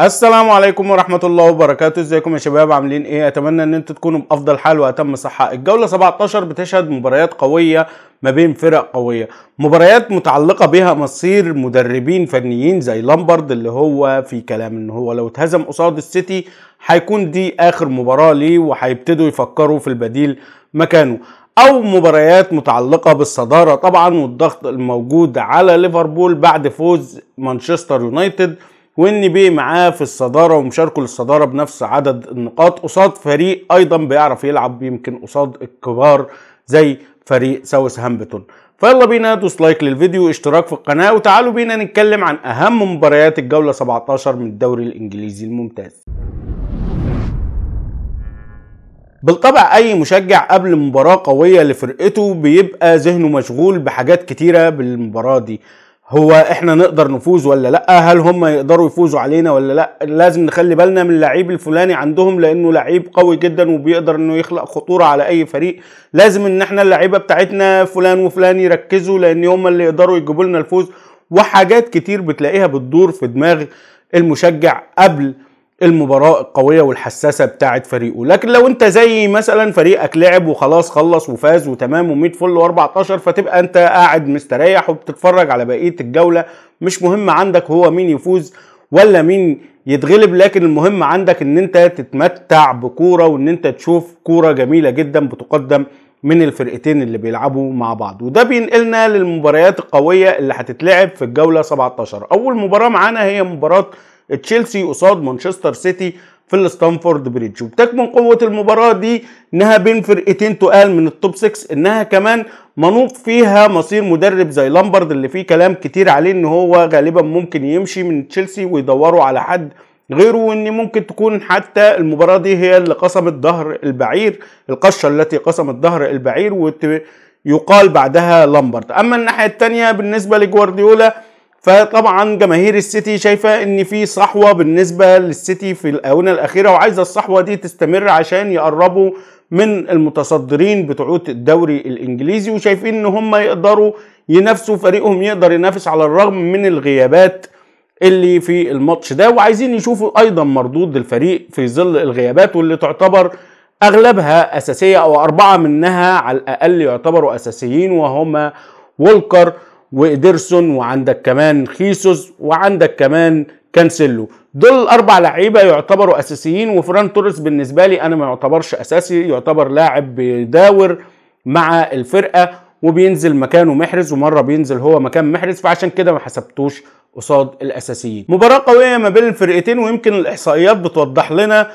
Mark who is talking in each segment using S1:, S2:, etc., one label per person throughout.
S1: السلام عليكم ورحمة الله وبركاته ازيكم يا شباب عاملين ايه اتمنى ان انتوا تكونوا بافضل حال واتم صحة الجولة 17 بتشهد مباريات قوية ما بين فرق قوية مباريات متعلقة بها مصير مدربين فنيين زي لامبرد اللي هو في كلام ان هو لو اتهزم قصاد السيتي هيكون دي اخر مباراة ليه وهيبتدوا يفكروا في البديل مكانه او مباريات متعلقه بالصداره طبعا والضغط الموجود على ليفربول بعد فوز مانشستر يونايتد وان بي معاه في الصداره ومشاركه للصداره بنفس عدد النقاط قصاد فريق ايضا بيعرف يلعب يمكن قصاد الكبار زي فريق ساوث هامبتون فيلا بينا دوس لايك للفيديو واشتراك في القناه وتعالوا بينا نتكلم عن اهم مباريات الجوله 17 من الدوري الانجليزي الممتاز بالطبع اي مشجع قبل مباراه قويه لفرقته بيبقى ذهنه مشغول بحاجات كتيره بالمباراه دي هو احنا نقدر نفوز ولا لا هل هم يقدروا يفوزوا علينا ولا لا لازم نخلي بالنا من اللعيب الفلاني عندهم لانه لعيب قوي جدا وبيقدر انه يخلق خطوره على اي فريق لازم ان احنا اللعيبه بتاعتنا فلان وفلان يركزوا لان هم اللي يقدروا يجيبوا لنا الفوز وحاجات كتير بتلاقيها بتدور في دماغ المشجع قبل المباراة القوية والحساسة بتاعة فريقه لكن لو انت زي مثلا فريقك لعب وخلاص خلص وفاز وتمام و100 فل و14 فتبقى انت قاعد مستريح وبتتفرج على بقية الجولة مش مهم عندك هو مين يفوز ولا مين يتغلب لكن المهم عندك ان انت تتمتع بكورة وان انت تشوف كورة جميلة جدا بتقدم من الفرقتين اللي بيلعبوا مع بعض وده بينقلنا للمباريات القوية اللي هتتلعب في الجولة 17 اول مباراة معانا هي مباراة تشيلسي قصاد مانشستر سيتي في الاستانفورد بريدج وبتكمن قوة المباراة دي انها بين فرقتين تقال من التوب 6 انها كمان منوط فيها مصير مدرب زي لامبرد اللي فيه كلام كتير عليه ان هو غالبا ممكن يمشي من تشيلسي ويدوروا على حد غيره وان ممكن تكون حتى المباراة دي هي اللي قسمت ظهر البعير القشة التي قسمت ظهر البعير ويقال بعدها لامبرد اما الناحية التانية بالنسبة لجوارديولا فطبعا جماهير السيتي شايفه ان في صحوه بالنسبه للسيتي في الاونه الاخيره وعايزه الصحوه دي تستمر عشان يقربوا من المتصدرين بتعود الدوري الانجليزي وشايفين ان هم يقدروا ينافسوا فريقهم يقدر ينافس على الرغم من الغيابات اللي في الماتش ده وعايزين يشوفوا ايضا مردود الفريق في ظل الغيابات واللي تعتبر اغلبها اساسيه او اربعه منها على الاقل يعتبروا اساسيين وهما وولكر وإدرسون وعندك كمان خيسوس وعندك كمان كانسيلو دول الاربع لعيبه يعتبروا اساسيين وفران توريس بالنسبه لي انا ما يعتبرش اساسي يعتبر لاعب بيداور مع الفرقه وبينزل مكانه محرز ومره بينزل هو مكان محرز فعشان كده ما حسبتوش قصاد الاساسيين مباراه قويه ما بين الفرقتين ويمكن الاحصائيات بتوضح لنا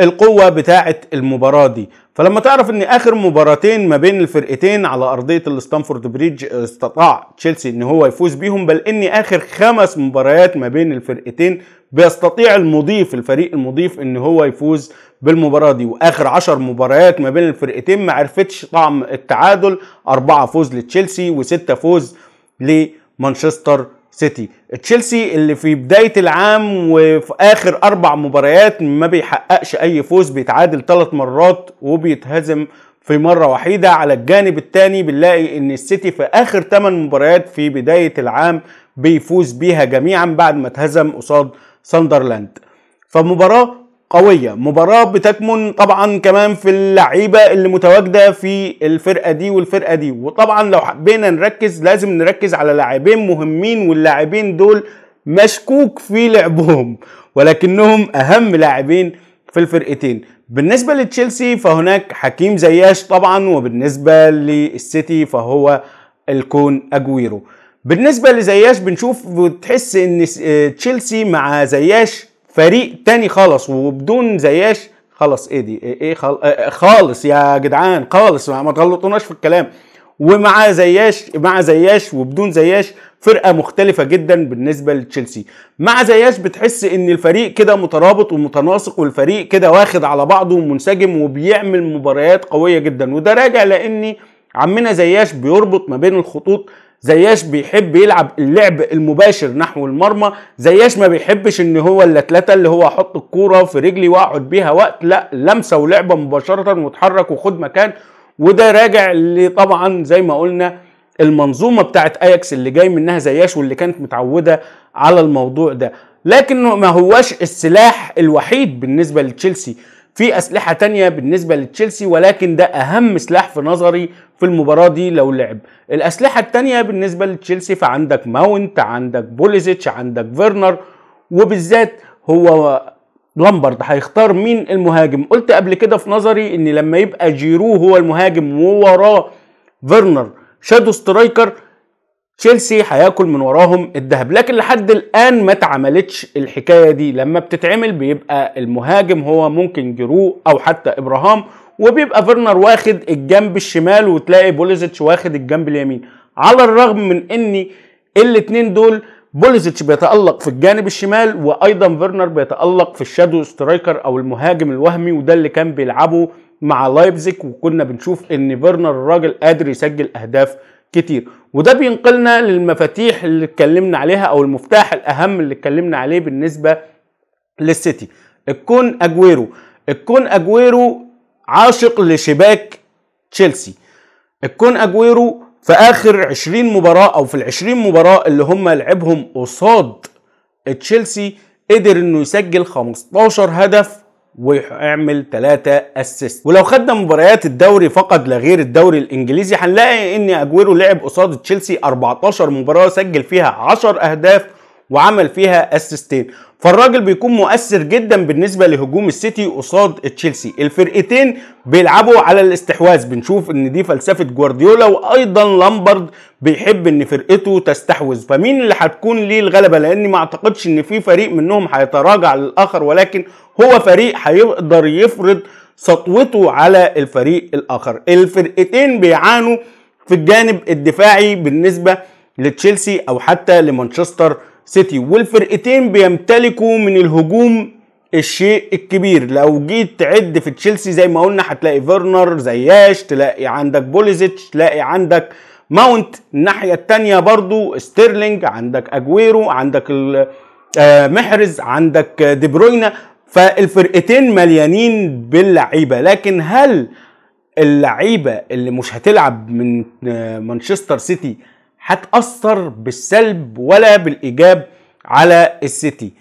S1: القوة بتاعة المباراة دي فلما تعرف ان اخر مباراتين ما بين الفرقتين على ارضية الاستانفورد بريدج استطاع تشيلسي ان هو يفوز بيهم بل ان اخر خمس مباريات ما بين الفرقتين بيستطيع المضيف الفريق المضيف ان هو يفوز بالمباراة دي واخر عشر مباريات ما بين الفرقتين ما عرفتش طعم التعادل اربعة فوز لتشيلسي وستة فوز لمانشستر سيتي تشيلسي اللي في بداية العام وفي آخر أربع مباريات ما بيحققش أي فوز بيتعادل ثلاث مرات وبيتهزم في مرة وحيدة على الجانب الثاني بنلاقي إن السيتي في آخر 8 مباريات في بداية العام بيفوز بيها جميعا بعد ما اتهزم قصاد ساندرلاند فمباراة قويه مباراه بتكمن طبعا كمان في اللعيبه اللي متواجده في الفرقه دي والفرقه دي وطبعا لو حبينا نركز لازم نركز على لاعبين مهمين واللاعبين دول مشكوك في لعبهم ولكنهم اهم لاعبين في الفرقتين بالنسبه لتشيلسي فهناك حكيم زياش طبعا وبالنسبه للسيتي فهو الكون اجويرو بالنسبه لزياش بنشوف وتحس ان تشيلسي مع زياش فريق تاني خالص وبدون زياش خلاص ايه دي ايه, إيه، خل... آه، آه، خالص يا جدعان خالص ما تغلطوناش في الكلام ومع زياش مع زياش وبدون زياش فرقه مختلفه جدا بالنسبه لتشيلسي مع زياش بتحس ان الفريق كده مترابط ومتناسق والفريق كده واخد على بعضه ومنسجم وبيعمل مباريات قويه جدا وده راجع لاني عمنا زياش بيربط ما بين الخطوط زياش بيحب يلعب اللعب المباشر نحو المرمى زياش ما بيحبش ان هو اللتلته اللي هو احط الكوره في رجلي واقعد بيها وقت لا لمسه ولعبه مباشره واتحرك وخد مكان وده راجع لطبعا زي ما قلنا المنظومه بتاعت اياكس اللي جاي منها زياش واللي كانت متعوده على الموضوع ده لكنه ما هواش السلاح الوحيد بالنسبه لتشيلسي في اسلحه تانية بالنسبه لتشيلسي ولكن ده اهم سلاح في نظري في المباراه دي لو لعب الاسلحه التانية بالنسبه لتشيلسي فعندك ماونت عندك بوليزيتش عندك فيرنر وبالذات هو لامبرد هيختار مين المهاجم قلت قبل كده في نظري ان لما يبقى جيرو هو المهاجم ووراه فيرنر شادو سترايكر تشيلسي هياكل من وراهم الذهب لكن لحد الان ما اتعملتش الحكايه دي لما بتتعمل بيبقى المهاجم هو ممكن جرو او حتى ابراهام وبيبقى فيرنر واخد الجنب الشمال وتلاقي بوليزيتش واخد الجنب اليمين على الرغم من ان الاثنين دول بوليزيتش بيتالق في الجانب الشمال وايضا فيرنر بيتالق في الشادو سترايكر او المهاجم الوهمي وده اللي كان بيلعبه مع لايبزيك وكنا بنشوف ان فيرنر الراجل قادر يسجل اهداف كتير وده بينقلنا للمفاتيح اللي اتكلمنا عليها او المفتاح الاهم اللي اتكلمنا عليه بالنسبه للسيتي الكون اجويرو الكون اجويرو عاشق لشباك تشيلسي الكون اجويرو في اخر 20 مباراه او في ال 20 مباراه اللي هم لعبهم قصاد تشيلسي قدر انه يسجل 15 هدف ويعمل 3 اسيست ولو خدنا مباريات الدوري فقط لا غير الدوري الانجليزي هنلاقي ان اجويرو لعب قصاد تشيلسي 14 مباراه سجل فيها 10 اهداف وعمل فيها اسيستين فالراجل بيكون مؤثر جدا بالنسبه لهجوم السيتي قصاد تشيلسي الفرقتين بيلعبوا على الاستحواذ بنشوف ان دي فلسفه جوارديولا وايضا لامبرد بيحب ان فرقته تستحوذ فمين اللي هتكون ليه الغلبه لاني ما اعتقدش ان في فريق منهم هيتراجع للاخر ولكن هو فريق هيقدر يفرض سطوته على الفريق الاخر الفرقتين بيعانوا في الجانب الدفاعي بالنسبه لتشيلسي او حتى لمانشستر سيتي والفرقتين بيمتلكوا من الهجوم الشيء الكبير لو جيت تعد في تشيلسي زي ما قلنا هتلاقي فيرنر زياش تلاقي عندك بوليزيتش تلاقي عندك ماونت الناحية التانية برضو ستيرلينج عندك اجويرو عندك آه، محرز عندك دي بروينا فالفرقتين مليانين باللعيبه لكن هل اللعيبه اللي مش هتلعب من مانشستر سيتي هتاثر بالسلب ولا بالايجاب على السيتي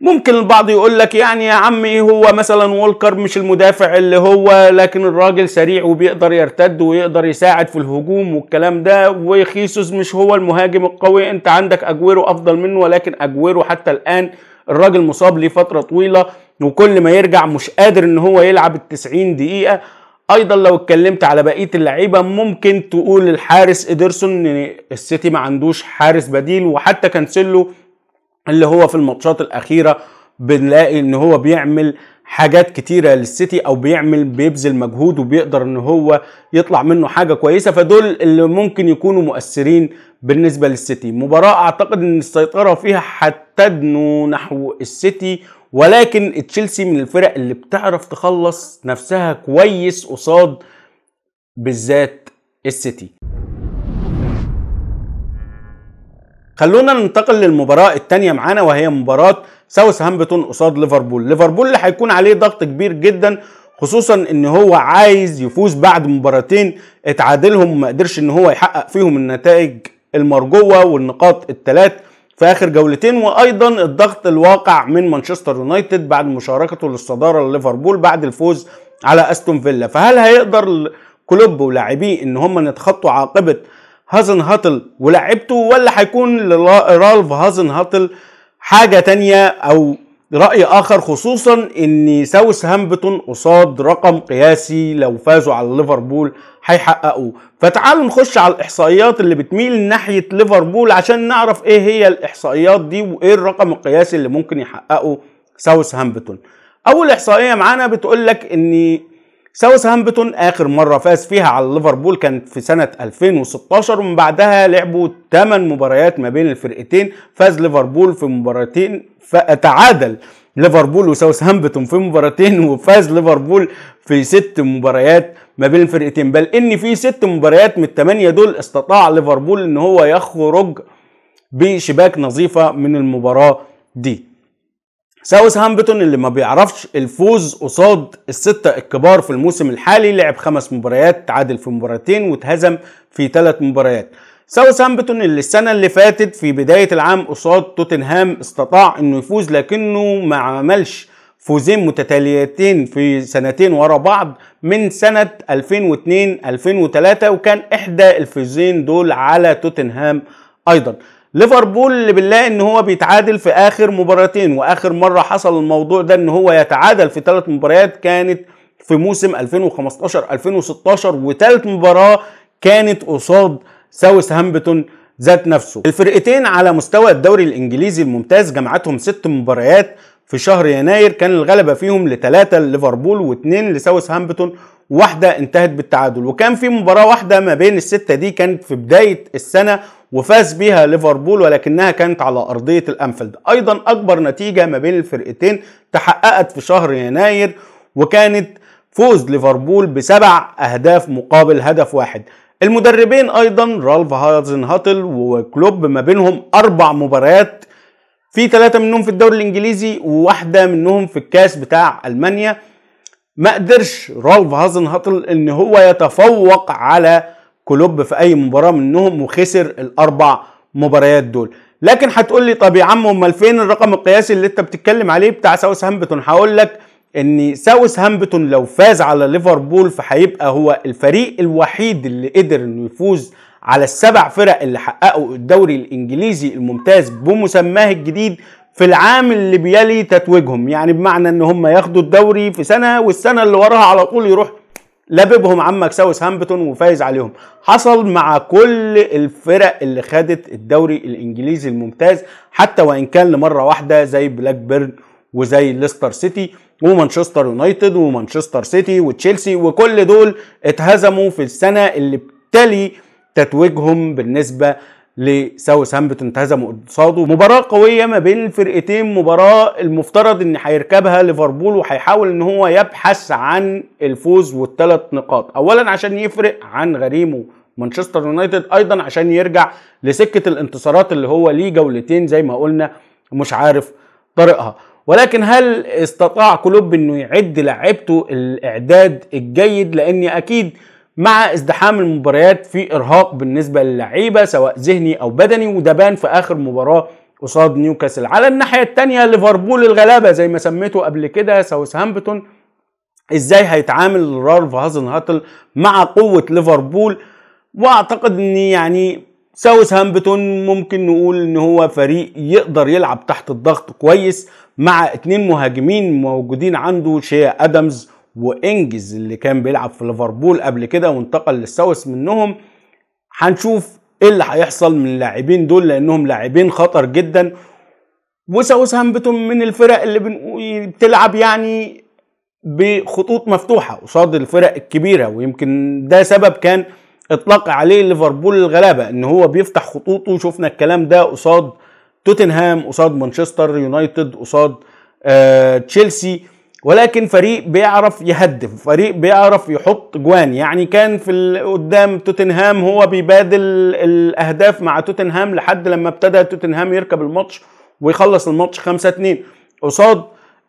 S1: ممكن البعض يقول لك يعني يا عمي هو مثلا وولكر مش المدافع اللي هو لكن الراجل سريع وبيقدر يرتد ويقدر يساعد في الهجوم والكلام ده وخيسوس مش هو المهاجم القوي انت عندك اجويرو افضل منه ولكن اجويرو حتى الان الراجل مصاب لفتره طويله وكل ما يرجع مش قادر ان هو يلعب التسعين دقيقة ايضا لو اتكلمت على بقية اللعيبة ممكن تقول الحارس ادرسون ان السيتي ما عندوش حارس بديل وحتى كانسيلو اللي هو في الماتشات الاخيرة بنلاقي ان هو بيعمل حاجات كتيره للسيتي او بيعمل بيبذل مجهود وبيقدر ان هو يطلع منه حاجه كويسه فدول اللي ممكن يكونوا مؤثرين بالنسبه للسيتي مباراه اعتقد ان السيطره فيها حتدنو نحو السيتي ولكن تشيلسي من الفرق اللي بتعرف تخلص نفسها كويس قصاد بالذات السيتي خلونا ننتقل للمباراة الثانية معانا وهي مباراة ساوثهامبتون قصاد ليفربول، ليفربول اللي هيكون عليه ضغط كبير جدا خصوصا ان هو عايز يفوز بعد مباراتين اتعادلهم ما قدرش ان هو يحقق فيهم النتائج المرجوة والنقاط الثلاث في اخر جولتين وايضا الضغط الواقع من مانشستر يونايتد بعد مشاركته للصداره لليفربول بعد الفوز على استون فيلا فهل هيقدر كلوب ولاعبيه ان هم يتخطوا عاقبه هازن هاتل ولاعبته ولا هيكون لرالف هازن هاتل حاجه تانية او راي اخر خصوصا ان ساوث هامبتون قصاد رقم قياسي لو فازوا على ليفربول هيحققوه فتعالوا نخش على الاحصائيات اللي بتميل ناحيه ليفربول عشان نعرف ايه هي الاحصائيات دي وايه الرقم القياسي اللي ممكن يحققه ساوث هامبتون اول احصائيه معانا بتقول لك ان ساوث هامبتون اخر مره فاز فيها على ليفربول كانت في سنه 2016 ومن بعدها لعبوا 8 مباريات ما بين الفرقتين فاز ليفربول في مباراتين فتعادل ليفربول وساوث هامبتون في مباراتين وفاز ليفربول في ست مباريات ما بين الفرقتين بل ان في ست مباريات من الثمانيه دول استطاع ليفربول ان هو يخرج بشباك نظيفه من المباراه دي ساوث هامبتون اللي ما بيعرفش الفوز قصاد الستة الكبار في الموسم الحالي لعب خمس مباريات تعادل في مباراتين وتهزم في ثلاث مباريات ساوث هامبتون اللي السنة اللي فاتت في بداية العام قصاد توتنهام استطاع انه يفوز لكنه ما عملش فوزين متتاليتين في سنتين ورا بعض من سنة 2002 2003 وكان احدى الفوزين دول على توتنهام ايضا ليفربول اللي بنلاقي ان هو بيتعادل في اخر مباراتين واخر مره حصل الموضوع ده ان هو يتعادل في ثلاث مباريات كانت في موسم 2015 2016 وثالث مباراه كانت قصاد ساوث هامبتون ذات نفسه الفرقتين على مستوى الدوري الانجليزي الممتاز جمعتهم ست مباريات في شهر يناير كان الغلبة فيهم لثلاثة لليفربول واثنين لساوث هامبتون واحدة انتهت بالتعادل وكان في مباراة واحدة ما بين الستة دي كانت في بداية السنة وفاز بيها ليفربول ولكنها كانت على أرضية الأنفيلد أيضا أكبر نتيجة ما بين الفرقتين تحققت في شهر يناير وكانت فوز ليفربول بسبع أهداف مقابل هدف واحد المدربين أيضا رالف هازن هاتل وكلوب ما بينهم أربع مباريات في ثلاثة منهم في الدوري الإنجليزي وواحدة منهم في الكاس بتاع ألمانيا ما قدرش رولف هازن هاتل ان هو يتفوق على كلوب في اي مباراه منهم وخسر الاربع مباريات دول لكن هتقول لي طب يا عم امال فين الرقم القياسي اللي انت بتتكلم عليه بتاع ساوث هامبتون هقول لك ان ساوث هامبتون لو فاز على ليفربول فهيبقى هو الفريق الوحيد اللي قدر انه يفوز على السبع فرق اللي حققوا الدوري الانجليزي الممتاز بمسماه الجديد في العام اللي بيلي تتويجهم يعني بمعنى ان هم ياخدوا الدوري في سنه والسنه اللي وراها على طول يروح لببهم عمك ساوث هامبتون وفايز عليهم حصل مع كل الفرق اللي خدت الدوري الانجليزي الممتاز حتى وان كان لمره واحده زي بلاك بيرن وزي ليستر سيتي ومانشستر يونايتد ومانشستر سيتي وتشيلسي وكل دول اتهزموا في السنه اللي بتلي تتويجهم بالنسبه لساوث هامبتون انتهزموا قصاده مباراه قويه ما بين الفرقتين مباراه المفترض ان هيركبها ليفربول وهيحاول ان هو يبحث عن الفوز والثلاث نقاط اولا عشان يفرق عن غريمه مانشستر يونايتد ايضا عشان يرجع لسكه الانتصارات اللي هو ليه جولتين زي ما قلنا مش عارف طريقها ولكن هل استطاع كلوب انه يعد لعبته الاعداد الجيد لان اكيد مع ازدحام المباريات في ارهاق بالنسبه للعيبه سواء ذهني او بدني وده بان في اخر مباراه قصاد نيوكاسل على الناحيه الثانيه ليفربول الغلابه زي ما سميته قبل كده ساوثهامبتون ازاي هيتعامل رالف هازن هاتل مع قوه ليفربول واعتقد ان يعني ساوثهامبتون هامبتون ممكن نقول ان هو فريق يقدر يلعب تحت الضغط كويس مع اتنين مهاجمين موجودين عنده شيا ادمز وانجز اللي كان بيلعب في ليفربول قبل كده وانتقل للساوث منهم هنشوف ايه اللي هيحصل من اللاعبين دول لانهم لاعبين خطر جدا وساوس هامبتون من الفرق اللي بتلعب يعني بخطوط مفتوحه قصاد الفرق الكبيره ويمكن ده سبب كان اطلاق عليه ليفربول الغلابه ان هو بيفتح خطوطه شفنا الكلام ده قصاد توتنهام قصاد مانشستر يونايتد قصاد آه تشيلسي ولكن فريق بيعرف يهدف فريق بيعرف يحط جوان يعني كان في قدام توتنهام هو بيبادل الاهداف مع توتنهام لحد لما ابتدى توتنهام يركب الماتش ويخلص الماتش 5 2 قصاد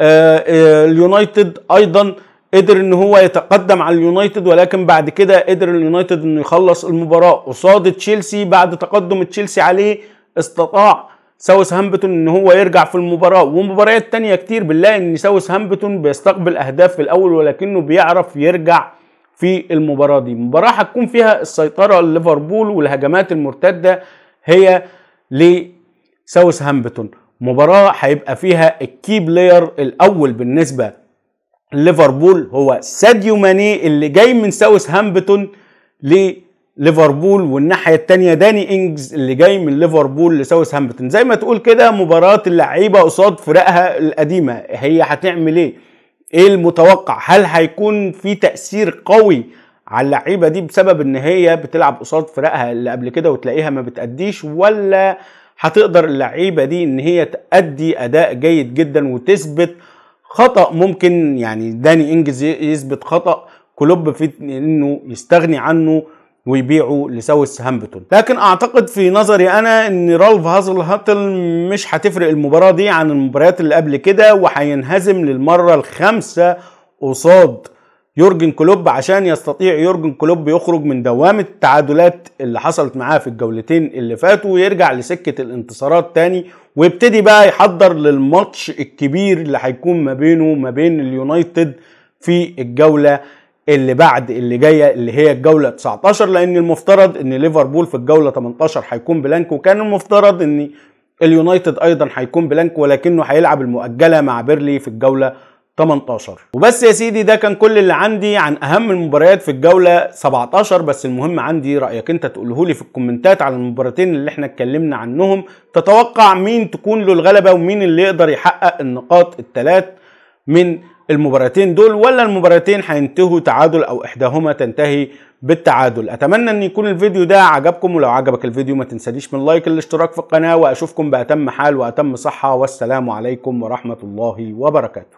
S1: آه، آه، اليونايتد ايضا قدر ان هو يتقدم على اليونايتد ولكن بعد كده قدر اليونايتد انه يخلص المباراه قصاد تشيلسي بعد تقدم تشيلسي عليه استطاع ساوث هامبتون ان هو يرجع في المباراه ومباريات تانية كتير بنلاقي ان ساوث هامبتون بيستقبل اهداف في الاول ولكنه بيعرف يرجع في المباراه دي مباراه هتكون فيها السيطره لليفربول والهجمات المرتده هي لساوث هامبتون مباراه هيبقى فيها الكي بلاير الاول بالنسبه ليفربول هو ساديو ماني اللي جاي من ساوث هامبتون ليه ليفربول والناحيه الثانيه داني انجز اللي جاي من ليفربول لساوث هامبتون زي ما تقول كده مباراه اللعيبه قصاد فرقها القديمه هي هتعمل ايه ايه المتوقع هل هيكون في تاثير قوي على اللعيبه دي بسبب ان هي بتلعب قصاد فرقها اللي قبل كده وتلاقيها ما بتاديش ولا هتقدر اللعيبه دي ان هي تادي اداء جيد جدا وتثبت خطا ممكن يعني داني انجز يثبت خطا كلوب في انه يستغني عنه ويبيعوا لساوث هامبتون لكن اعتقد في نظري انا ان رالف هازل هاتل مش هتفرق المباراه دي عن المباريات اللي قبل كده وهينهزم للمره الخامسه قصاد يورجن كلوب عشان يستطيع يورجن كلوب يخرج من دوامة التعادلات اللي حصلت معاه في الجولتين اللي فاتوا ويرجع لسكة الانتصارات تاني ويبتدي بقى يحضر للماتش الكبير اللي هيكون ما بينه وما بين اليونايتد في الجولة اللي بعد اللي جايه اللي هي الجوله 19 لان المفترض ان ليفربول في الجوله 18 هيكون بلانك وكان المفترض ان اليونايتد ايضا هيكون بلانك ولكنه هيلعب المؤجله مع بيرلي في الجوله 18 وبس يا سيدي ده كان كل اللي عندي عن اهم المباريات في الجوله 17 بس المهم عندي رايك انت تقوله لي في الكومنتات على المباراتين اللي احنا اتكلمنا عنهم تتوقع مين تكون له الغلبه ومين اللي يقدر يحقق النقاط الثلاث من المباراتين دول ولا المباراتين هينتهوا تعادل او احداهما تنتهي بالتعادل اتمنى ان يكون الفيديو ده عجبكم ولو عجبك الفيديو ما تنسليش من لايك الاشتراك في القناه واشوفكم باتم حال واتم صحه والسلام عليكم ورحمه الله وبركاته